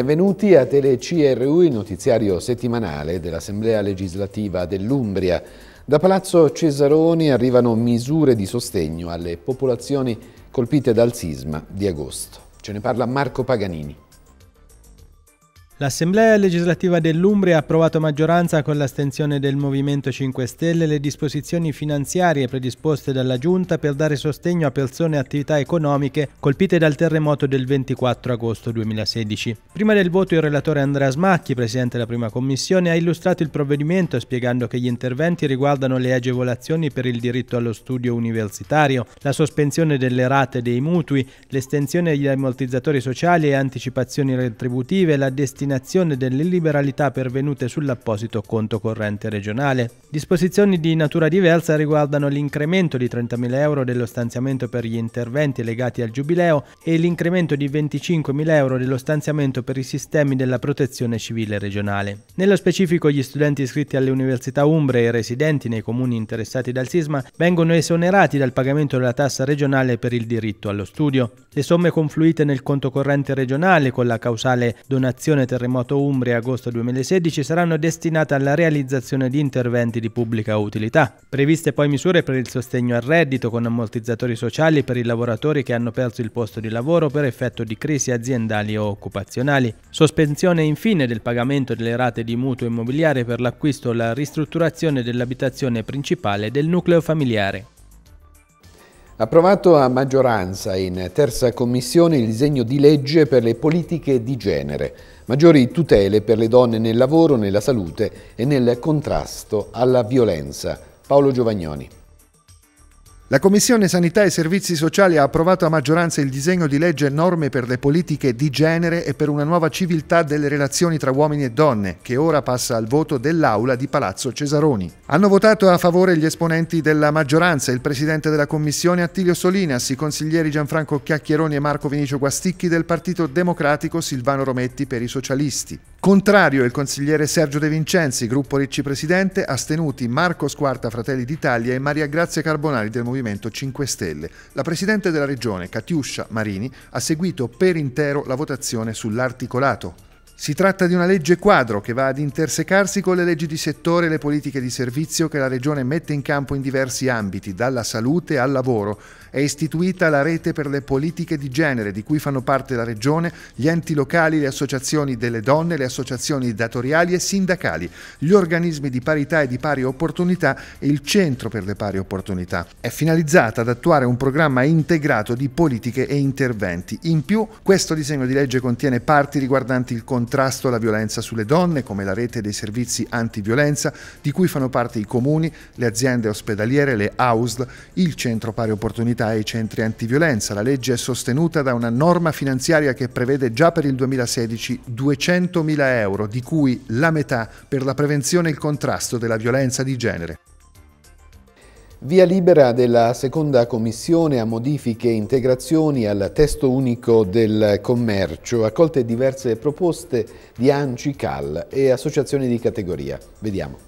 Benvenuti a TeleCRU, il notiziario settimanale dell'Assemblea legislativa dell'Umbria. Da Palazzo Cesaroni arrivano misure di sostegno alle popolazioni colpite dal sisma di agosto. Ce ne parla Marco Paganini. L'Assemblea legislativa dell'Umbria ha approvato a maggioranza con l'astensione del Movimento 5 Stelle le disposizioni finanziarie predisposte dalla Giunta per dare sostegno a persone e attività economiche colpite dal terremoto del 24 agosto 2016. Prima del voto il relatore Andrea Smacchi, presidente della prima commissione, ha illustrato il provvedimento spiegando che gli interventi riguardano le agevolazioni per il diritto allo studio universitario, la sospensione delle rate dei mutui, l'estensione degli ammortizzatori sociali e anticipazioni retributive, la destinazione destinazione delle liberalità pervenute sull'apposito conto corrente regionale. Disposizioni di natura diversa riguardano l'incremento di 30.000 euro dello stanziamento per gli interventi legati al giubileo e l'incremento di 25.000 euro dello stanziamento per i sistemi della protezione civile regionale. Nello specifico gli studenti iscritti alle università umbre e residenti nei comuni interessati dal sisma vengono esonerati dal pagamento della tassa regionale per il diritto allo studio. Le somme confluite nel conto corrente regionale con la causale donazione terrestre terremoto Umbria agosto 2016 saranno destinate alla realizzazione di interventi di pubblica utilità. Previste poi misure per il sostegno al reddito con ammortizzatori sociali per i lavoratori che hanno perso il posto di lavoro per effetto di crisi aziendali o occupazionali. Sospensione infine del pagamento delle rate di mutuo immobiliare per l'acquisto o la ristrutturazione dell'abitazione principale del nucleo familiare. Approvato a maggioranza in terza commissione il disegno di legge per le politiche di genere, maggiori tutele per le donne nel lavoro, nella salute e nel contrasto alla violenza. Paolo Giovagnoni. La Commissione Sanità e Servizi Sociali ha approvato a maggioranza il disegno di legge Norme per le politiche di genere e per una nuova civiltà delle relazioni tra uomini e donne, che ora passa al voto dell'Aula di Palazzo Cesaroni. Hanno votato a favore gli esponenti della maggioranza, il presidente della Commissione Attilio Solinas, i consiglieri Gianfranco Chiacchieroni e Marco Vinicio Guasticchi del Partito Democratico Silvano Rometti per i socialisti. Contrario il consigliere Sergio De Vincenzi, gruppo Ricci Presidente, astenuti Marco Squarta Fratelli d'Italia e Maria Grazia Carbonari del Movimento 5 Stelle. La Presidente della Regione, Catiuscia Marini, ha seguito per intero la votazione sull'articolato. Si tratta di una legge quadro che va ad intersecarsi con le leggi di settore e le politiche di servizio che la Regione mette in campo in diversi ambiti, dalla salute al lavoro. È istituita la rete per le politiche di genere, di cui fanno parte la Regione, gli enti locali, le associazioni delle donne, le associazioni datoriali e sindacali, gli organismi di parità e di pari opportunità e il Centro per le pari opportunità. È finalizzata ad attuare un programma integrato di politiche e interventi. In più, questo disegno di legge contiene parti riguardanti il contenuto contrasto alla violenza sulle donne, come la rete dei servizi antiviolenza, di cui fanno parte i comuni, le aziende ospedaliere, le AUSL, il Centro Pari Opportunità e i centri antiviolenza. La legge è sostenuta da una norma finanziaria che prevede già per il 2016 200.000 euro, di cui la metà per la prevenzione e il contrasto della violenza di genere. Via libera della seconda commissione a modifiche e integrazioni al testo unico del commercio, accolte diverse proposte di ANCI, CAL e associazioni di categoria. Vediamo.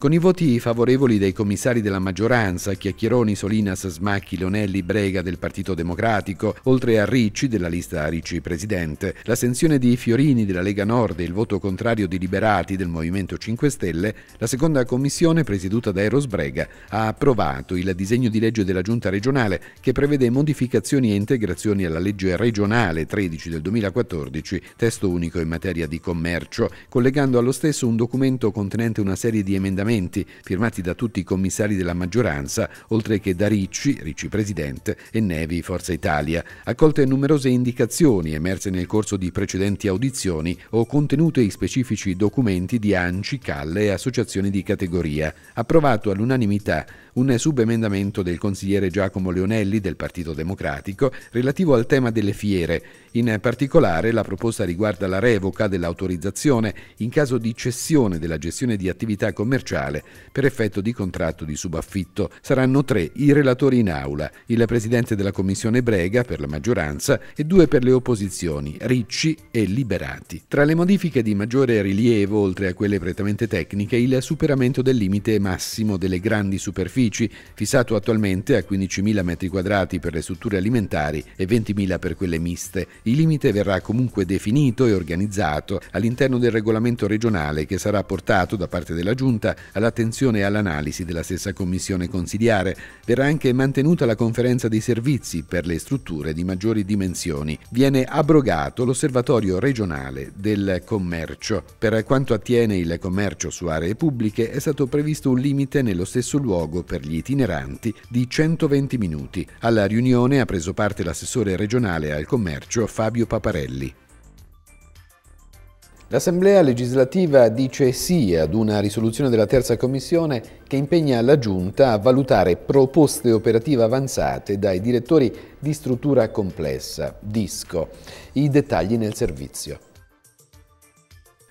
Con i voti favorevoli dei commissari della maggioranza, Chiacchieroni, Solinas, Smacchi, Leonelli, Brega del Partito Democratico, oltre a Ricci della lista Ricci Presidente, l'assenzione di Fiorini della Lega Nord e il voto contrario di Liberati del Movimento 5 Stelle, la seconda commissione presieduta da Eros Brega ha approvato il disegno di legge della Giunta regionale che prevede modificazioni e integrazioni alla legge regionale 13 del 2014, testo unico in materia di commercio, collegando allo stesso un documento contenente una serie di emendamenti emendamenti firmati da tutti i commissari della maggioranza, oltre che da Ricci, Ricci Presidente, e Nevi, Forza Italia, accolte numerose indicazioni emerse nel corso di precedenti audizioni o contenute in specifici documenti di ANCI, CAL e associazioni di categoria. Approvato all'unanimità un subemendamento del consigliere Giacomo Leonelli del Partito Democratico relativo al tema delle fiere. In particolare la proposta riguarda la revoca dell'autorizzazione in caso di cessione della gestione di attività commerciale per effetto di contratto di subaffitto. Saranno tre i relatori in aula, il presidente della Commissione Brega per la maggioranza e due per le opposizioni, Ricci e Liberati. Tra le modifiche di maggiore rilievo, oltre a quelle prettamente tecniche, il superamento del limite massimo delle grandi superfici uffici, fissato attualmente a 15.000 m2 per le strutture alimentari e 20.000 per quelle miste. Il limite verrà comunque definito e organizzato all'interno del regolamento regionale che sarà portato da parte della Giunta all'attenzione e all'analisi della stessa Commissione consiliare. Verrà anche mantenuta la conferenza dei servizi per le strutture di maggiori dimensioni. Viene abrogato l'osservatorio regionale del commercio. Per quanto attiene il commercio su aree pubbliche è stato previsto un limite nello stesso luogo per gli itineranti di 120 minuti. Alla riunione ha preso parte l'assessore regionale al commercio Fabio Paparelli. L'Assemblea legislativa dice sì ad una risoluzione della terza commissione che impegna la Giunta a valutare proposte operative avanzate dai direttori di struttura complessa, DISCO. I dettagli nel servizio.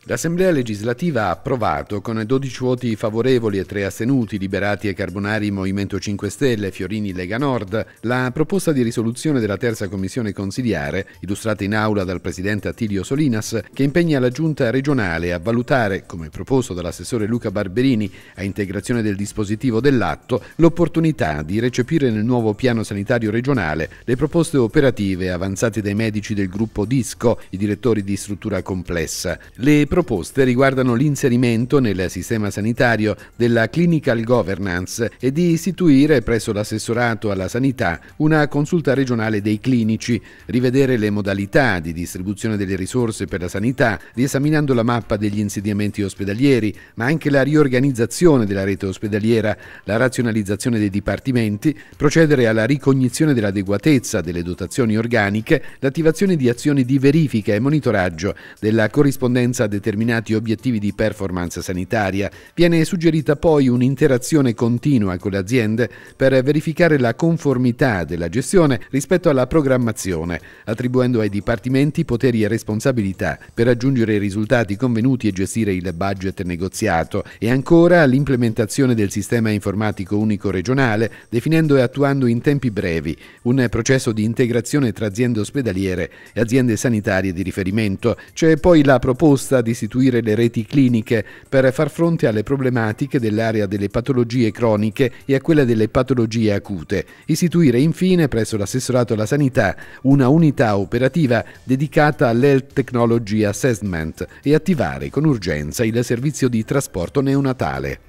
L'Assemblea legislativa ha approvato con 12 voti favorevoli e 3 astenuti, liberati e carbonari Movimento 5 Stelle, Fiorini Lega Nord, la proposta di risoluzione della terza commissione consiliare, illustrata in aula dal presidente Attilio Solinas, che impegna la giunta regionale a valutare, come proposto dall'assessore Luca Barberini a integrazione del dispositivo dell'atto, l'opportunità di recepire nel nuovo piano sanitario regionale le proposte operative avanzate dai medici del gruppo DISCO, i direttori di struttura complessa. Le proposte riguardano l'inserimento nel sistema sanitario della clinical governance e di istituire presso l'assessorato alla sanità una consulta regionale dei clinici, rivedere le modalità di distribuzione delle risorse per la sanità, riesaminando la mappa degli insediamenti ospedalieri, ma anche la riorganizzazione della rete ospedaliera, la razionalizzazione dei dipartimenti, procedere alla ricognizione dell'adeguatezza delle dotazioni organiche, l'attivazione di azioni di verifica e monitoraggio della corrispondenza adeguata determinati obiettivi di performance sanitaria. Viene suggerita poi un'interazione continua con le aziende per verificare la conformità della gestione rispetto alla programmazione, attribuendo ai dipartimenti poteri e responsabilità per raggiungere i risultati convenuti e gestire il budget negoziato e ancora l'implementazione del sistema informatico unico regionale, definendo e attuando in tempi brevi un processo di integrazione tra aziende ospedaliere e aziende sanitarie di riferimento. C'è poi la proposta di di istituire le reti cliniche per far fronte alle problematiche dell'area delle patologie croniche e a quella delle patologie acute. Istituire infine presso l'assessorato alla sanità una unità operativa dedicata all'Health Technology Assessment e attivare con urgenza il servizio di trasporto neonatale.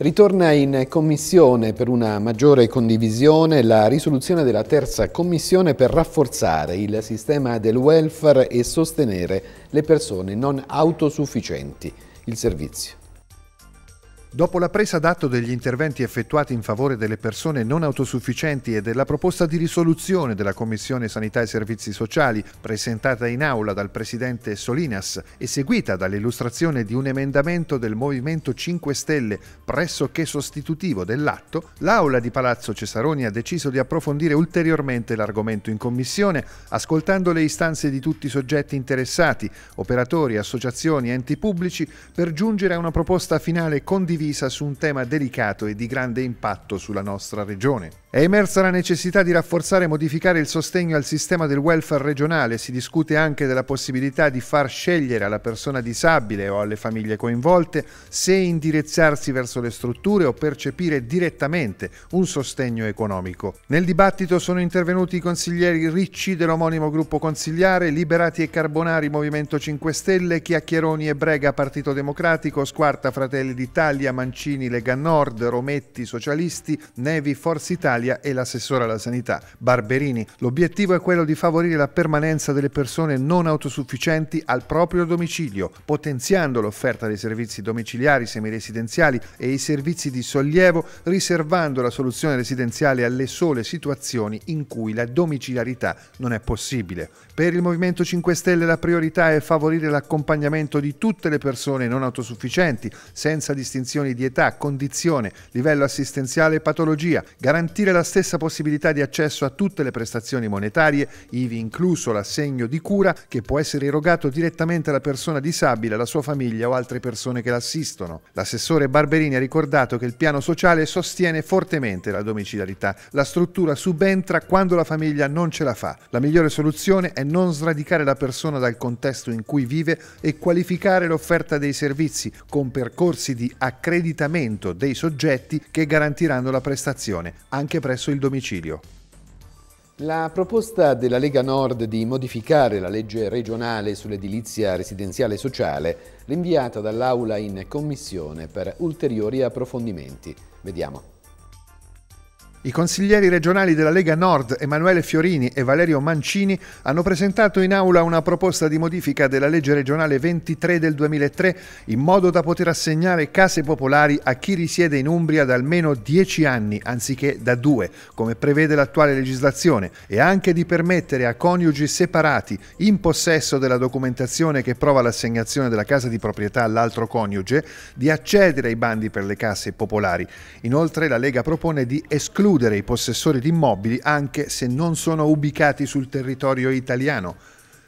Ritorna in commissione per una maggiore condivisione la risoluzione della terza commissione per rafforzare il sistema del welfare e sostenere le persone non autosufficienti. Il servizio. Dopo la presa d'atto degli interventi effettuati in favore delle persone non autosufficienti e della proposta di risoluzione della Commissione Sanità e Servizi Sociali presentata in aula dal Presidente Solinas e seguita dall'illustrazione di un emendamento del Movimento 5 Stelle pressoché sostitutivo dell'atto, l'Aula di Palazzo Cesaroni ha deciso di approfondire ulteriormente l'argomento in Commissione, ascoltando le istanze di tutti i soggetti interessati, operatori, associazioni, enti pubblici, per giungere a una proposta finale condivisa condivisa su un tema delicato e di grande impatto sulla nostra regione. È emersa la necessità di rafforzare e modificare il sostegno al sistema del welfare regionale, si discute anche della possibilità di far scegliere alla persona disabile o alle famiglie coinvolte se indirizzarsi verso le strutture o percepire direttamente un sostegno economico. Nel dibattito sono intervenuti i consiglieri Ricci dell'omonimo gruppo consigliare, Liberati e Carbonari Movimento 5 Stelle, Chiacchieroni e Brega Partito Democratico, Squarta Fratelli d'Italia, Mancini Lega Nord, Rometti Socialisti, Nevi Forza Italia Italia e l'assessore alla sanità Barberini. L'obiettivo è quello di favorire la permanenza delle persone non autosufficienti al proprio domicilio, potenziando l'offerta dei servizi domiciliari, semiresidenziali e i servizi di sollievo, riservando la soluzione residenziale alle sole situazioni in cui la domiciliarità non è possibile. Per il Movimento 5 Stelle la priorità è favorire l'accompagnamento di tutte le persone non autosufficienti, senza distinzioni di età, condizione, livello assistenziale e patologia, garantire la stessa possibilità di accesso a tutte le prestazioni monetarie, ivi incluso l'assegno di cura che può essere erogato direttamente alla persona disabile, alla sua famiglia o altre persone che l'assistono. L'assessore Barberini ha ricordato che il piano sociale sostiene fortemente la domiciliarità. La struttura subentra quando la famiglia non ce la fa. La migliore soluzione è non sradicare la persona dal contesto in cui vive e qualificare l'offerta dei servizi con percorsi di accreditamento dei soggetti che garantiranno la prestazione, anche presso il domicilio. La proposta della Lega Nord di modificare la legge regionale sull'edilizia residenziale sociale rinviata dall'Aula in Commissione per ulteriori approfondimenti. Vediamo. I consiglieri regionali della Lega Nord Emanuele Fiorini e Valerio Mancini hanno presentato in aula una proposta di modifica della legge regionale 23 del 2003 in modo da poter assegnare case popolari a chi risiede in Umbria da almeno 10 anni anziché da 2, come prevede l'attuale legislazione, e anche di permettere a coniugi separati in possesso della documentazione che prova l'assegnazione della casa di proprietà all'altro coniuge di accedere ai bandi per le case popolari. Inoltre la Lega propone di escludere escludere i possessori di immobili anche se non sono ubicati sul territorio italiano.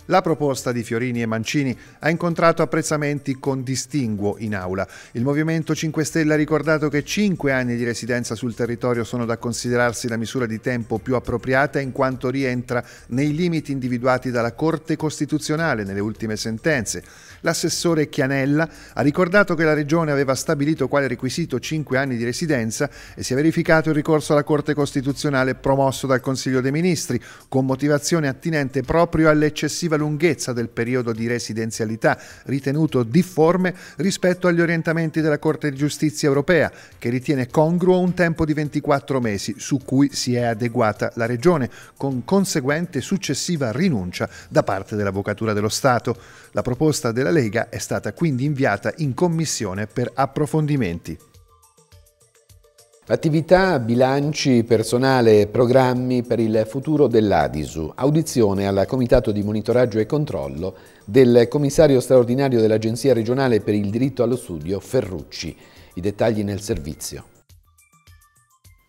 La proposta di Fiorini e Mancini ha incontrato apprezzamenti con distinguo in aula. Il Movimento 5 Stelle ha ricordato che 5 anni di residenza sul territorio sono da considerarsi la misura di tempo più appropriata in quanto rientra nei limiti individuati dalla Corte Costituzionale nelle ultime sentenze. L'assessore Chianella ha ricordato che la Regione aveva stabilito quale requisito 5 anni di residenza e si è verificato il ricorso alla Corte Costituzionale promosso dal Consiglio dei Ministri, con motivazione attinente proprio all'eccessiva lunghezza del periodo di residenzialità, ritenuto difforme rispetto agli orientamenti della Corte di Giustizia europea, che ritiene congruo un tempo di 24 mesi, su cui si è adeguata la Regione, con conseguente successiva rinuncia da parte dell'Avvocatura dello Stato. La proposta della Lega è stata quindi inviata in commissione per approfondimenti. Attività, bilanci, personale e programmi per il futuro dell'Adisu. Audizione al Comitato di Monitoraggio e Controllo del Commissario straordinario dell'Agenzia regionale per il diritto allo studio Ferrucci. I dettagli nel servizio.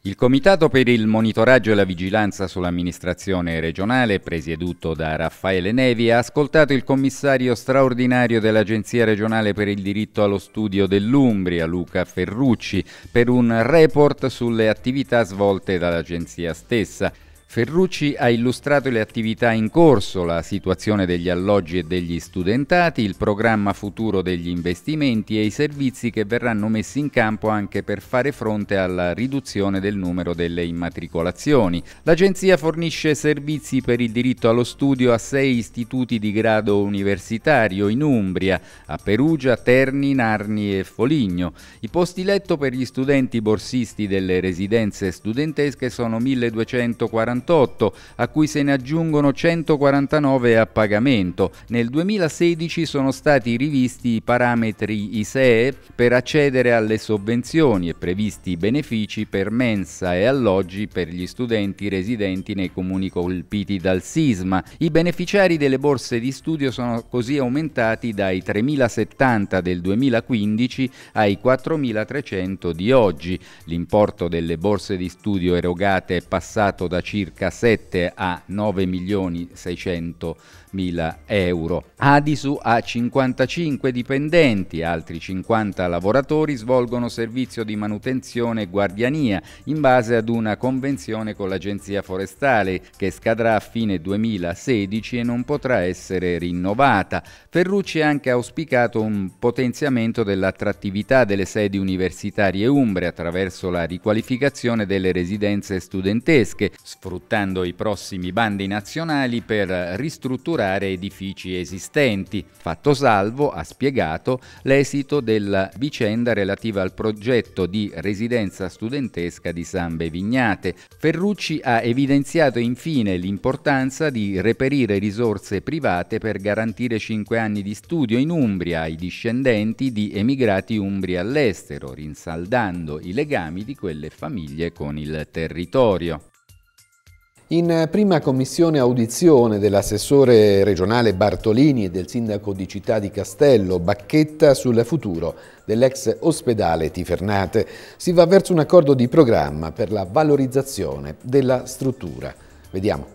Il Comitato per il monitoraggio e la vigilanza sull'amministrazione regionale, presieduto da Raffaele Nevi, ha ascoltato il commissario straordinario dell'Agenzia regionale per il diritto allo studio dell'Umbria, Luca Ferrucci, per un report sulle attività svolte dall'Agenzia stessa. Ferrucci ha illustrato le attività in corso, la situazione degli alloggi e degli studentati, il programma futuro degli investimenti e i servizi che verranno messi in campo anche per fare fronte alla riduzione del numero delle immatricolazioni. L'agenzia fornisce servizi per il diritto allo studio a sei istituti di grado universitario in Umbria, a Perugia, Terni, Narni e Foligno. I posti letto per gli studenti borsisti delle residenze studentesche sono 1240 168, a cui se ne aggiungono 149 a pagamento. Nel 2016 sono stati rivisti i parametri ISEE per accedere alle sovvenzioni e previsti benefici per mensa e alloggi per gli studenti residenti nei comuni colpiti dal sisma. I beneficiari delle borse di studio sono così aumentati dai 3.070 del 2015 ai 4.300 di oggi. L'importo delle borse di studio erogate è passato da circa circa 7 a 9 milioni 600 mila euro. Adisu ha 55 dipendenti, altri 50 lavoratori svolgono servizio di manutenzione e guardiania in base ad una convenzione con l'Agenzia Forestale che scadrà a fine 2016 e non potrà essere rinnovata. Ferrucci ha anche auspicato un potenziamento dell'attrattività delle sedi universitarie umbre attraverso la riqualificazione delle residenze studentesche, sfruttando sfruttando i prossimi bandi nazionali per ristrutturare edifici esistenti, fatto salvo, ha spiegato, l'esito della vicenda relativa al progetto di residenza studentesca di San Bevignate. Ferrucci ha evidenziato infine l'importanza di reperire risorse private per garantire 5 anni di studio in Umbria ai discendenti di emigrati umbri all'estero, rinsaldando i legami di quelle famiglie con il territorio. In prima commissione audizione dell'assessore regionale Bartolini e del sindaco di Città di Castello, Bacchetta, sul futuro dell'ex ospedale Tifernate, si va verso un accordo di programma per la valorizzazione della struttura. Vediamo.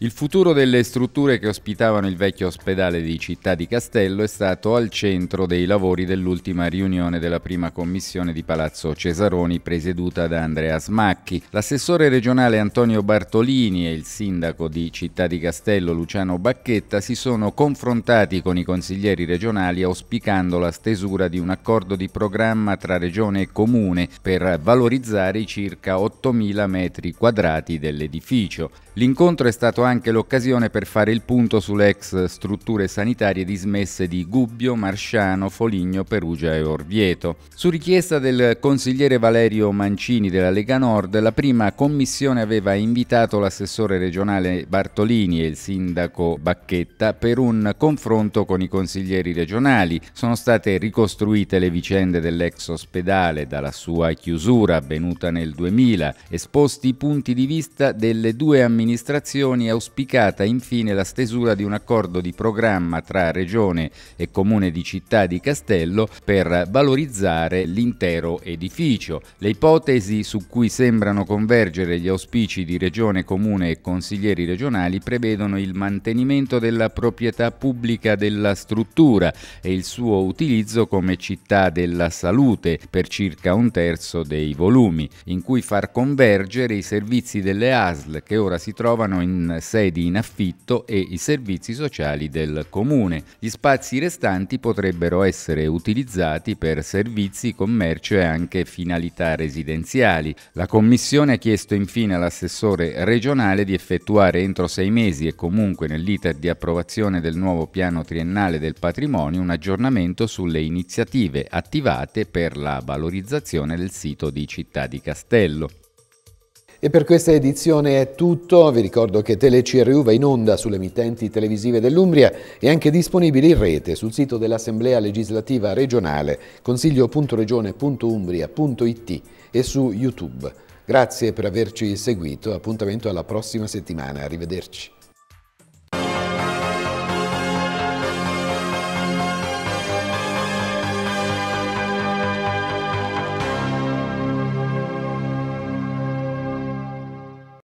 Il futuro delle strutture che ospitavano il vecchio ospedale di Città di Castello è stato al centro dei lavori dell'ultima riunione della prima commissione di Palazzo Cesaroni presieduta da Andrea Smacchi. L'assessore regionale Antonio Bartolini e il sindaco di Città di Castello Luciano Bacchetta si sono confrontati con i consiglieri regionali auspicando la stesura di un accordo di programma tra regione e comune per valorizzare i circa 8.000 metri quadrati dell'edificio. L'incontro è stato anche l'occasione per fare il punto sulle ex strutture sanitarie dismesse di Gubbio, Marciano, Foligno, Perugia e Orvieto. Su richiesta del consigliere Valerio Mancini della Lega Nord, la prima commissione aveva invitato l'assessore regionale Bartolini e il sindaco Bacchetta per un confronto con i consiglieri regionali. Sono state ricostruite le vicende dell'ex ospedale dalla sua chiusura avvenuta nel 2000, esposti i punti di vista delle due amministrazioni amministrazioni è auspicata infine la stesura di un accordo di programma tra Regione e Comune di Città di Castello per valorizzare l'intero edificio. Le ipotesi su cui sembrano convergere gli auspici di Regione, Comune e consiglieri regionali prevedono il mantenimento della proprietà pubblica della struttura e il suo utilizzo come città della salute per circa un terzo dei volumi, in cui far convergere i servizi delle ASL che ora si trovano in sedi in affitto e i servizi sociali del comune. Gli spazi restanti potrebbero essere utilizzati per servizi, commercio e anche finalità residenziali. La Commissione ha chiesto infine all'assessore regionale di effettuare entro sei mesi e comunque nell'iter di approvazione del nuovo piano triennale del patrimonio un aggiornamento sulle iniziative attivate per la valorizzazione del sito di Città di Castello. E per questa edizione è tutto, vi ricordo che TeleCRU va in onda sulle emittenti televisive dell'Umbria e anche disponibile in rete sul sito dell'Assemblea Legislativa Regionale consiglio.regione.umbria.it e su YouTube. Grazie per averci seguito, appuntamento alla prossima settimana, arrivederci.